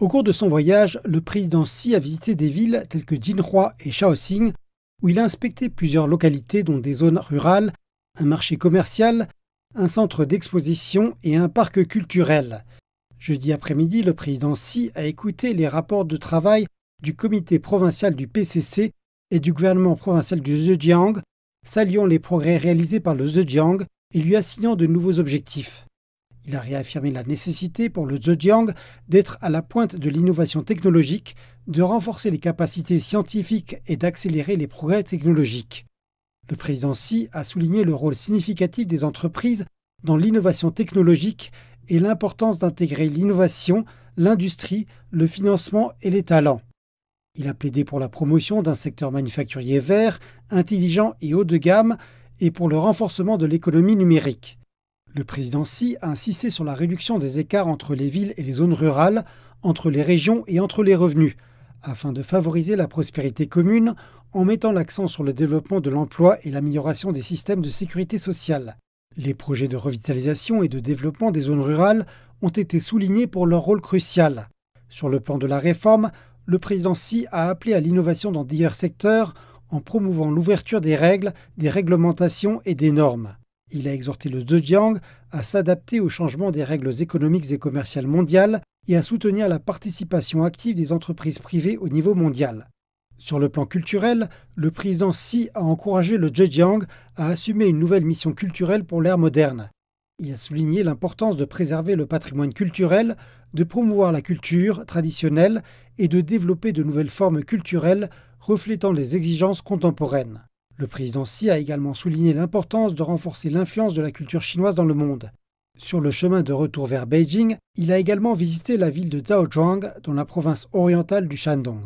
Au cours de son voyage, le président Xi a visité des villes telles que Jinhua et Shaoxing, où il a inspecté plusieurs localités dont des zones rurales, un marché commercial, un centre d'exposition et un parc culturel. Jeudi après-midi, le président Xi a écouté les rapports de travail du comité provincial du PCC et du gouvernement provincial du Zhejiang, saluant les progrès réalisés par le Zhejiang et lui assignant de nouveaux objectifs. Il a réaffirmé la nécessité pour le Zhejiang d'être à la pointe de l'innovation technologique, de renforcer les capacités scientifiques et d'accélérer les progrès technologiques. Le président Xi a souligné le rôle significatif des entreprises dans l'innovation technologique et l'importance d'intégrer l'innovation, l'industrie, le financement et les talents. Il a plaidé pour la promotion d'un secteur manufacturier vert, intelligent et haut de gamme, et pour le renforcement de l'économie numérique. Le président Xi a insisté sur la réduction des écarts entre les villes et les zones rurales, entre les régions et entre les revenus, afin de favoriser la prospérité commune en mettant l'accent sur le développement de l'emploi et l'amélioration des systèmes de sécurité sociale. Les projets de revitalisation et de développement des zones rurales ont été soulignés pour leur rôle crucial. Sur le plan de la réforme, le président Xi a appelé à l'innovation dans divers secteurs en promouvant l'ouverture des règles, des réglementations et des normes. Il a exhorté le Zhejiang à s'adapter au changement des règles économiques et commerciales mondiales et à soutenir la participation active des entreprises privées au niveau mondial. Sur le plan culturel, le président Xi a encouragé le Zhejiang à assumer une nouvelle mission culturelle pour l'ère moderne. Il a souligné l'importance de préserver le patrimoine culturel, de promouvoir la culture traditionnelle et de développer de nouvelles formes culturelles reflétant les exigences contemporaines. Le président Xi a également souligné l'importance de renforcer l'influence de la culture chinoise dans le monde. Sur le chemin de retour vers Beijing, il a également visité la ville de Zhaozhuang dans la province orientale du Shandong.